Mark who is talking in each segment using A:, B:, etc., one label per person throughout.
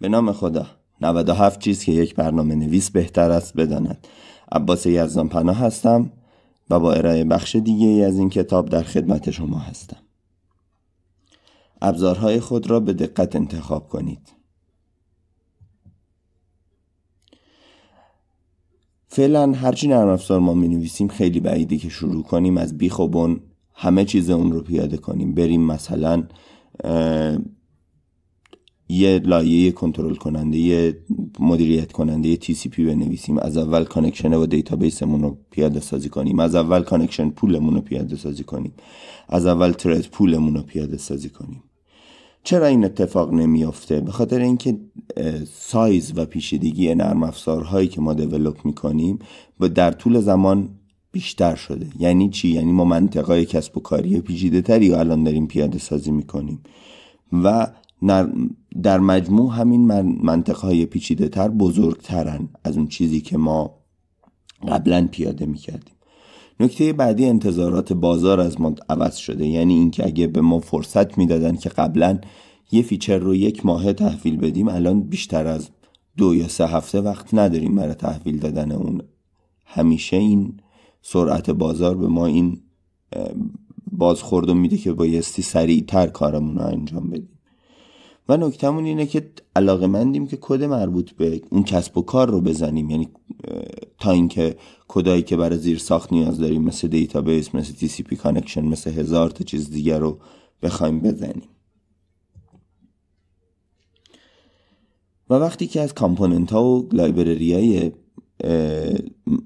A: به نام خدا 97 چیز که یک برنامه نویس بهتر است بداند عباس یزدان پناه هستم و با ارائه بخش دیگه ای از این کتاب در خدمت شما هستم ابزارهای خود را به دقت انتخاب کنید فعلا هرچی نرم افزار ما می نویسیم خیلی بعیده که شروع کنیم از بیخ و همه چیز اون رو پیاده کنیم بریم مثلا یه لایه کنترل کننده یه مدیریت کننده یه TCP بنویسیم از اول کانکشن و دیتابیسمون رو پیاده سازی کنیم از اول کانکشن پولمون رو پیاده سازی کنیم از اول ترد پولمون رو پیاده سازی کنیم چرا این اتفاق نمیافته به خاطر اینکه سایز و پیشیدگی نرم افزارهایی که ما می میکنیم و در طول زمان بیشتر شده یعنی چی یعنی ما منطقه کسب و کاری پیچیده تری الان داریم پیاده سازی میکنیم و در مجموع همین منطقه های پیچیده تر بزرگترن از اون چیزی که ما قبلا پیاده میکردیم نکته بعدی انتظارات بازار از ما عوض شده یعنی اینکه اگه به ما فرصت میدادن که قبلا یه فیچر رو یک ماه تحویل بدیم الان بیشتر از دو یا سه هفته وقت نداریم برای تحویل دادن اون همیشه این سرعت بازار به ما این بازخورد میده که بایستی سریعتر کارمون رو انجام بدیم و نکتمون اینه که علاقه مندیم که کد مربوط به اون کسب و کار رو بزنیم یعنی تا اینکه کدایی که برای زیر ساخت نیاز داریم مثل دیتابیس مثل تی سی پی کانکشن مثل هزار تا چیز دیگر رو بخوایم بزنیم و وقتی که از کامپوننت ها و لایبرری های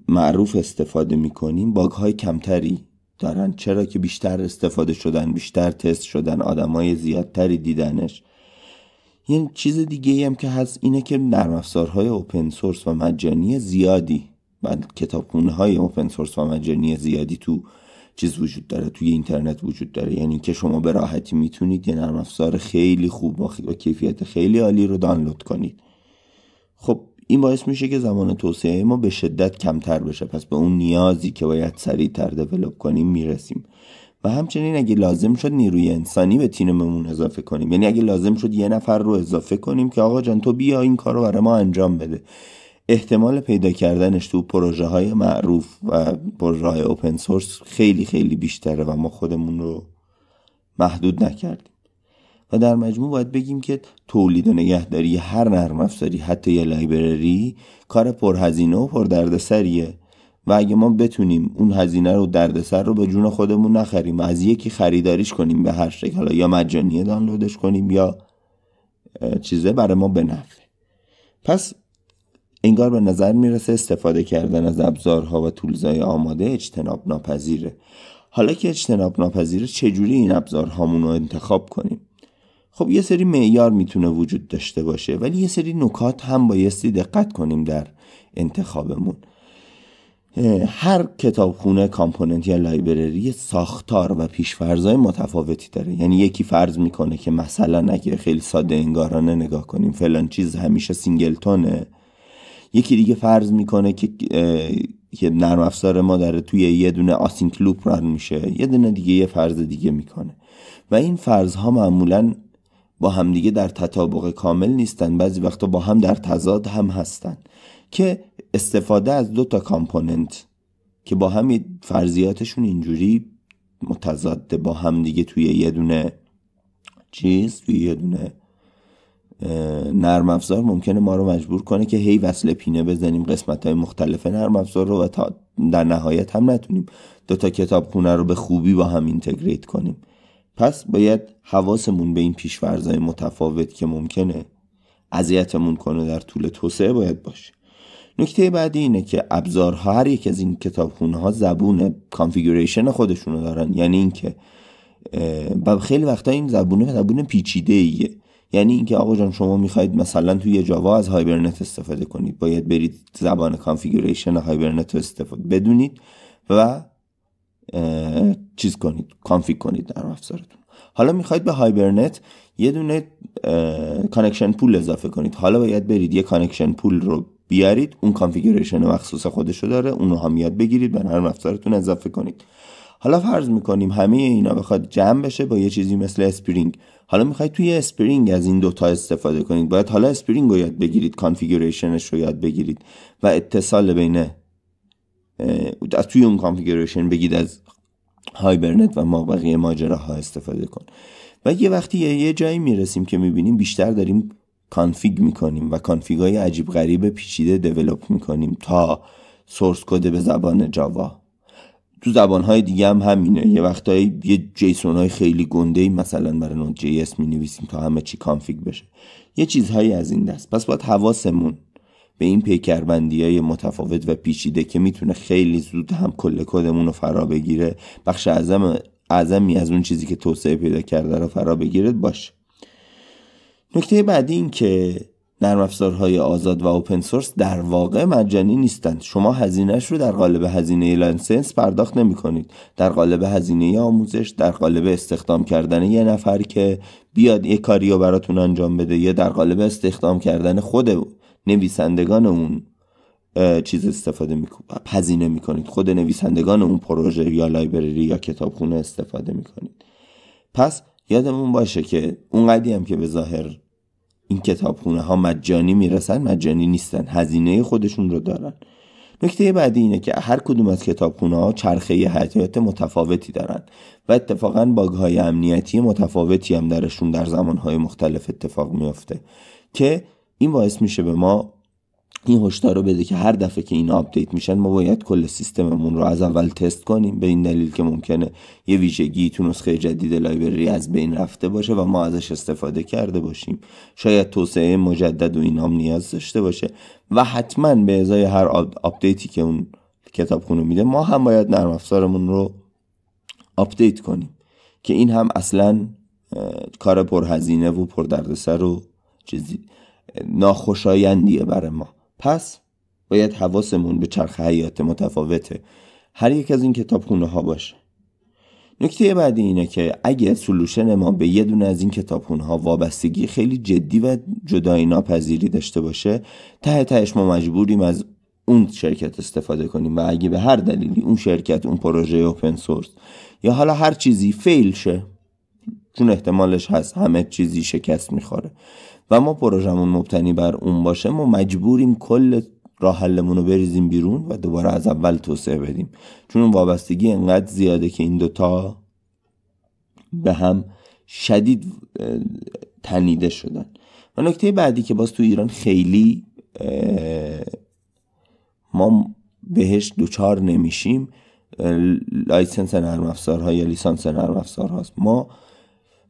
A: معروف استفاده می کنیم باگ های کمتری دارن چرا که بیشتر استفاده شدن بیشتر تست شدن آدمای زیادتری دیدنش یه چیز دیگه ای هم که هست اینه که نرم افزارهای اوپن سورس و مجانی زیادی و کتابخونه های اوپن سورس و مجانی زیادی تو چیز وجود داره توی اینترنت وجود داره یعنی که شما به راحتی میتونید یه نرم افزار خیلی خوب و کیفیت خیلی عالی رو دانلود کنید خب این باعث میشه که زمان توسعه ما به شدت کمتر بشه پس به اون نیازی که باید سریعتر دیولپ کنیم میرسیم و همچنین اگه لازم شد نیروی انسانی به تیممون اضافه کنیم یعنی اگه لازم شد یه نفر رو اضافه کنیم که آقا جان تو بیا این کار رو برای ما انجام بده احتمال پیدا کردنش تو پروژه های معروف و پروژه های اوپن سورس خیلی خیلی بیشتره و ما خودمون رو محدود نکردیم و در مجموع باید بگیم که تولید و نگهداری هر نرم افزاری حتی یه لایبرری کار پرهزینه و پردردسریه و اگه ما بتونیم اون هزینه رو دردسر رو به جون خودمون نخریم از یکی خریداریش کنیم به هر شکل حالا یا مجانی دانلودش کنیم یا چیزه برای ما به نفع پس انگار به نظر میرسه استفاده کردن از ابزارها و طولزای آماده اجتناب ناپذیره حالا که اجتناب ناپذیره چجوری این ابزارهامون رو انتخاب کنیم خب یه سری معیار میتونه وجود داشته باشه ولی یه سری نکات هم بایستی دقت کنیم در انتخابمون هر کتابخونه کامپوننت یا لایبرری ساختار و پیشفرزای متفاوتی داره یعنی یکی فرض میکنه که مثلا اگه خیلی ساده انگارانه نگاه کنیم فلان چیز همیشه سینگلتونه یکی دیگه فرض میکنه که که نرم افزار ما داره توی یه دونه آسینک لوپ ران میشه یه دونه دیگه یه فرض دیگه میکنه و این فرض ها معمولا با همدیگه در تطابق کامل نیستن بعضی وقتا با هم در تضاد هم هستن که استفاده از دو تا کامپوننت که با همی فرضیاتشون اینجوری متضاد با هم دیگه توی یه دونه چیز توی یه دونه نرم افزار ممکنه ما رو مجبور کنه که هی وصل پینه بزنیم قسمت های مختلف نرم افزار رو و تا در نهایت هم نتونیم دوتا کتاب خونه رو به خوبی با هم اینتگریت کنیم پس باید حواسمون به این پیشورزای متفاوت که ممکنه اذیتمون کنه در طول توسعه باید باشه نکته بعدی اینه که ابزارها هر یک از این کتابخونه ها زبون کانفیگوریشن رو دارن یعنی اینکه خیلی وقتا این زبونه زبون پیچیده ایه یعنی اینکه آقا جان شما میخواید مثلا توی جاوا از هایبرنت استفاده کنید باید برید زبان کانفیگوریشن هایبرنت رو استفاده بدونید و چیز کنید کانفیگ کنید در افزارتون حالا میخواید به هایبرنت یه دونه کانکشن پول اضافه کنید حالا باید برید یه کانکشن پول رو بیارید اون کانفیگوریشن مخصوص خودشو داره هم یاد بگیرید بر هر افزارتون اضافه کنید حالا فرض میکنیم همه اینا بخواد جمع بشه با یه چیزی مثل اسپرینگ حالا میخواید توی اسپرینگ از این دوتا استفاده کنید باید حالا اسپرینگ رو یاد بگیرید کانفیگوریشنش رو یاد بگیرید و اتصال بین از توی اون کانفیگوریشن بگید از هایبرنت و ما بقیه ماجراها استفاده کن و یه وقتی یه جایی میرسیم که میبینیم بیشتر داریم کانفیگ میکنیم و کانفیگ های عجیب غریب پیچیده دیولوپ میکنیم تا سورس کد به زبان جاوا تو زبان های دیگه هم همینه یه وقتایی یه جیسون های خیلی گنده ای مثلا برای نود جی اس می نویسیم تا همه چی کانفیگ بشه یه چیزهایی از این دست پس باید حواسمون به این پیکربندی های متفاوت و پیچیده که میتونه خیلی زود هم کل کدمون رو فرا بگیره بخش اعظم اعظمی از اون چیزی که توسعه پیدا کرده رو فرا بگیره باشه نکته بعدی این که نرم افزارهای آزاد و اوپن سورس در واقع مجانی نیستند شما هزینهش رو در قالب هزینه لایسنس پرداخت نمی کنید در قالب هزینه آموزش در قالب استخدام کردن یه نفر که بیاد یه کاری رو براتون انجام بده یا در قالب استخدام کردن خود نویسندگان اون چیز استفاده میکنید هزینه میکنید خود نویسندگان اون پروژه یا لایبرری یا کتابخونه استفاده میکنید پس یادمون باشه که اونقدی هم که به ظاهر این کتابخونه ها مجانی میرسن مجانی نیستن هزینه خودشون رو دارن نکته بعدی اینه که هر کدوم از کتابخونه ها چرخه حیات متفاوتی دارن و اتفاقا باگ های امنیتی متفاوتی هم درشون در زمان های مختلف اتفاق میافته که این باعث میشه به ما این هشدار رو بده که هر دفعه که اینا آپدیت میشن ما باید کل سیستممون رو از اول تست کنیم به این دلیل که ممکنه یه ویژگی تو نسخه جدید لایبرری از بین رفته باشه و ما ازش استفاده کرده باشیم شاید توسعه مجدد و اینام نیاز داشته باشه و حتما به ازای هر آپدیتی که اون کتابخونه میده ما هم باید نرم افزارمون رو آپدیت کنیم که این هم اصلا کار پرهزینه و پردردسر و چیزی ناخوشایندیه برای ما پس باید حواسمون به چرخ حیات متفاوته هر یک از این کتابخونه ها باشه نکته بعدی اینه که اگه سلوشن ما به یه دونه از این کتابخونه ها وابستگی خیلی جدی و جدایی ناپذیری داشته باشه ته تهش ما مجبوریم از اون شرکت استفاده کنیم و اگه به هر دلیلی اون شرکت اون پروژه اوپن سورس یا حالا هر چیزی فیل شه چون احتمالش هست همه چیزی شکست میخوره و ما پروژمون مبتنی بر اون باشه ما مجبوریم کل راه حلمون رو بریزیم بیرون و دوباره از اول توسعه بدیم چون وابستگی انقدر زیاده که این دوتا به هم شدید تنیده شدن و نکته بعدی که باز تو ایران خیلی ما بهش دوچار نمیشیم لایسنس نرم افزار یا لیسانس نرم هست ما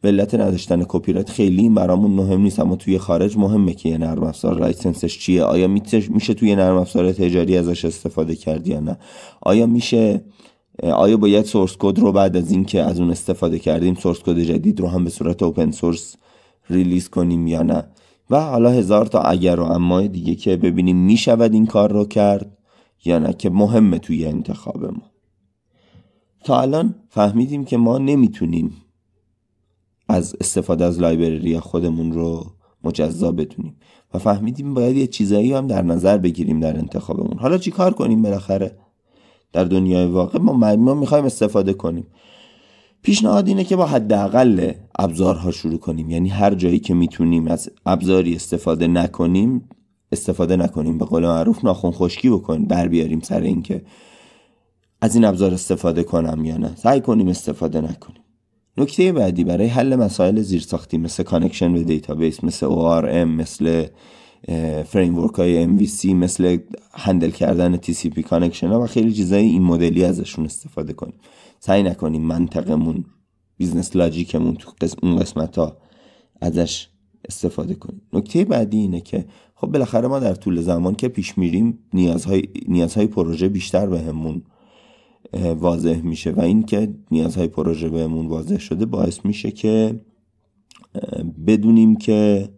A: به علت نداشتن کپی رایت خیلی این برامون مهم نیست اما توی خارج مهمه که یه نرم افزار لایسنسش چیه آیا میشه توی نرم افزار تجاری ازش استفاده کرد یا نه آیا میشه آیا باید سورس کد رو بعد از اینکه از اون استفاده کردیم سورس کد جدید رو هم به صورت اوپن سورس ریلیز کنیم یا نه و حالا هزار تا اگر و اما دیگه که ببینیم میشود این کار رو کرد یا نه که مهمه توی انتخاب ما تا الان فهمیدیم که ما نمیتونیم از استفاده از لایبرری خودمون رو مجزا بدونیم و فهمیدیم باید یه چیزایی هم در نظر بگیریم در انتخابمون حالا چی کار کنیم بالاخره در دنیای واقع ما, ما میخوایم استفاده کنیم پیشنهاد اینه که با حداقل ابزارها شروع کنیم یعنی هر جایی که میتونیم از ابزاری استفاده نکنیم استفاده نکنیم به قول معروف ناخون خشکی بکنیم در بیاریم سر اینکه از این ابزار استفاده کنم یا نه سعی کنیم استفاده نکنیم نکته بعدی برای حل مسائل زیرساختی مثل کانکشن به دیتابیس مثل ORM مثل فریمورک های MVC مثل هندل کردن TCP کانکشن ها و خیلی چیزای این مدلی ازشون استفاده کنیم سعی نکنیم منطقمون بیزنس لاجیکمون تو قسم اون قسمت ها ازش استفاده کنیم نکته بعدی اینه که خب بالاخره ما در طول زمان که پیش میریم نیازهای, نیازهای پروژه بیشتر بهمون به واضح میشه و این که نیازهای پروژه بهمون واضح شده باعث میشه که بدونیم که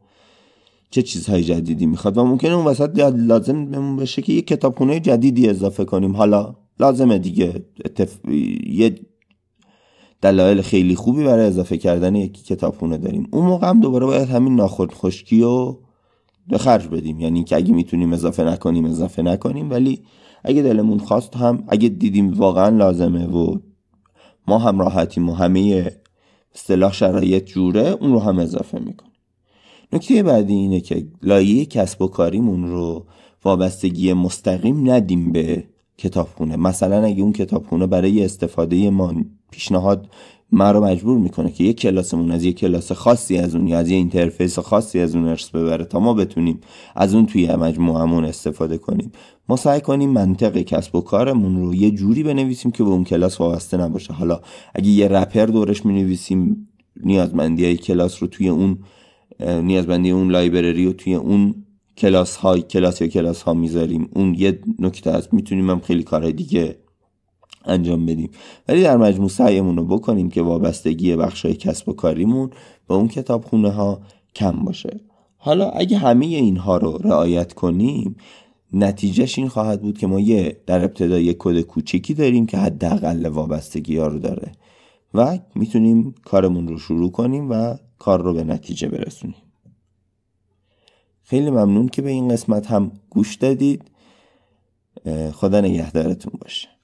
A: چه چیزهای جدیدی میخواد و ممکنه اون وسط لازم بهمون بشه که یه کتابخونه جدیدی اضافه کنیم حالا لازمه دیگه اتف... یه دلایل خیلی خوبی برای اضافه کردن یک کتابخونه داریم اون موقع هم دوباره باید همین ناخود خشکی و به خرج بدیم یعنی که اگه میتونیم اضافه نکنیم اضافه نکنیم ولی اگه دلمون خواست هم اگه دیدیم واقعا لازمه و ما هم راحتیم و همه اصطلاح شرایط جوره اون رو هم اضافه میکنیم نکته بعدی اینه که لایه کسب و کاریمون رو وابستگی مستقیم ندیم به کتابخونه مثلا اگه اون کتابخونه برای استفاده ما پیشنهاد ما رو مجبور میکنه که یک کلاسمون از یک کلاس خاصی از اون یا از یه اینترفیس خاصی از اون ارث ببره تا ما بتونیم از اون توی مجموعهمون استفاده کنیم ما سعی کنیم منطق کسب و کارمون رو یه جوری بنویسیم که به اون کلاس وابسته نباشه حالا اگه یه رپر دورش مینویسیم نیازمندی های کلاس رو توی اون نیازمندی اون لایبرری و توی اون کلاس های کلاس یا کلاس ها میذاریم اون یه نکته است میتونیم هم خیلی کار دیگه انجام بدیم ولی در مجموع سعیمون رو بکنیم که وابستگی بخش های کسب و کاریمون به اون کتاب خونه ها کم باشه حالا اگه همه اینها رو رعایت کنیم نتیجهش این خواهد بود که ما یه در ابتدا یه کد کوچکی داریم که حداقل وابستگی ها رو داره و میتونیم کارمون رو شروع کنیم و کار رو به نتیجه برسونیم خیلی ممنون که به این قسمت هم گوش دادید خدا نگهدارتون باشه